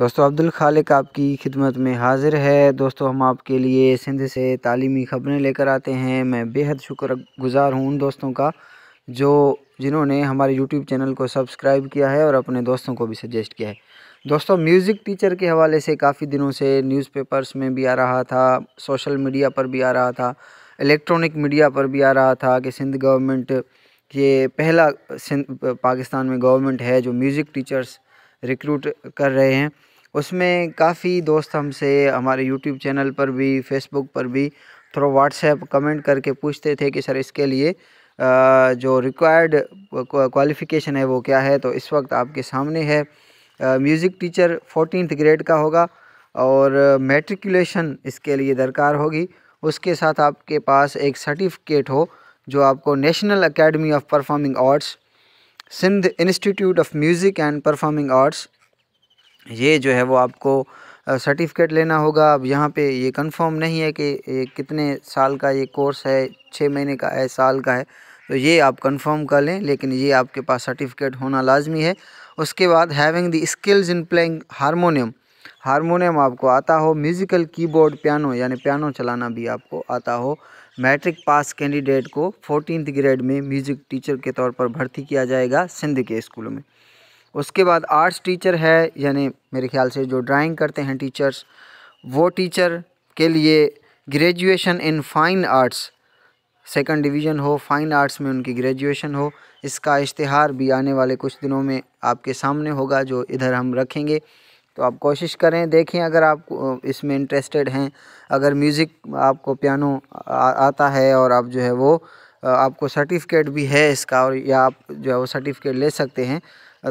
दोस्तों अब्दुल खालिक आपकी खिदमत में हाजिर है दोस्तों हम आपके लिए सिंध से तालीमी ख़बरें लेकर आते हैं मैं बेहद शुक्र गुज़ार हूँ उन दोस्तों का जो जिन्होंने हमारे यूट्यूब चैनल को सब्सक्राइब किया है और अपने दोस्तों को भी सजेस्ट किया है दोस्तों म्यूज़िक टीचर के हवाले से काफ़ी दिनों से न्यूज़पेपर्स में भी आ रहा था सोशल मीडिया पर भी आ रहा था इलेक्ट्रॉनिक मीडिया पर भी आ रहा था कि सिंध गवर्नमेंट ये पहला सिंध पाकिस्तान में गवर्नमेंट है जो म्यूज़िक टीचर्स रिक्रूट कर रहे हैं उसमें काफ़ी दोस्त हमसे हमारे यूट्यूब चैनल पर भी फेसबुक पर भी थ्रो व्हाट्सएप कमेंट करके पूछते थे कि सर इसके लिए जो रिक्वायर्ड क्वालिफ़िकेशन है वो क्या है तो इस वक्त आपके सामने है म्यूज़िक टीचर फोर्टीन ग्रेड का होगा और मेट्रिकुलेशन इसके लिए दरकार होगी उसके साथ आपके पास एक सर्टिफिकेट हो जो आपको national academy of performing arts Sindh institute of music and performing arts ये जो है वो आपको सर्टिफिकेट लेना होगा अब यहाँ पे ये कंफर्म नहीं है कि ये कितने साल का ये कोर्स है छः महीने का है साल का है तो ये आप कंफर्म कर लें लेकिन ये आपके पास सर्टिफिकेट होना लाजमी है उसके बाद having the skills in playing harmonium harmonium आपको आता हो म्यूज़िकल कीबोर्ड पियानो यानी पियानो चलाना भी आपको आता हो मैट्रिक पास कैंडिडेट को फोर्टीन ग्रेड में म्यूज़िक टीचर के तौर पर भर्ती किया जाएगा सिंध के स्कूलों में उसके बाद आर्ट्स टीचर है यानी मेरे ख्याल से जो ड्राइंग करते हैं टीचर्स वो टीचर के लिए graduation in fine arts second division हो फ़ाइन आर्ट्स में उनकी ग्रेजुएशन हो इसका इश्तहार भी आने वाले कुछ दिनों में आपके सामने होगा जो इधर हम रखेंगे तो आप कोशिश करें देखें अगर आप इसमें इंटरेस्टेड हैं अगर म्यूज़िक आपको पियानो आता है और आप जो है वो आपको सर्टिफिकेट भी है इसका और या आप जो है वो सर्टिफिकेट ले सकते हैं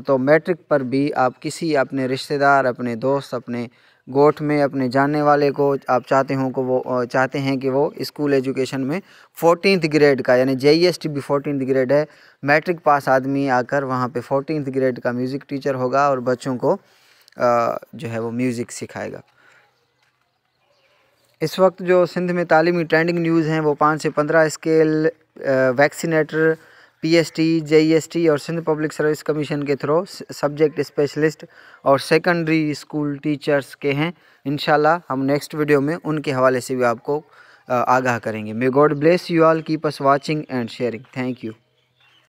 तो मैट्रिक पर भी आप किसी अपने रिश्तेदार अपने दोस्त अपने गोठ में अपने जानने वाले को आप चाहते हो को वो चाहते हैं कि वो स्कूल एजुकेशन में फोर्टीनथ ग्रेड का यानी जे एस टी भी फोर्टीनथ ग्रेड है मैट्रिक पास आदमी आकर वहाँ पे फोर्टीनथ ग्रेड का म्यूज़िक टीचर होगा और बच्चों को जो है वो म्यूज़िक सिखाएगा इस वक्त जो सिंध में तालीमी ट्रेंडिंग न्यूज़ हैं वो पाँच से पंद्रह स्केल वैक्सीनेटर पीएसटी जेईएसटी और सिंध पब्लिक सर्विस कमीशन के थ्रू सब्जेक्ट स्पेशलिस्ट और सेकेंडरी स्कूल टीचर्स के हैं इन हम नेक्स्ट वीडियो में उनके हवाले से भी आपको आगाह करेंगे may god bless you all keep us watching and sharing thank you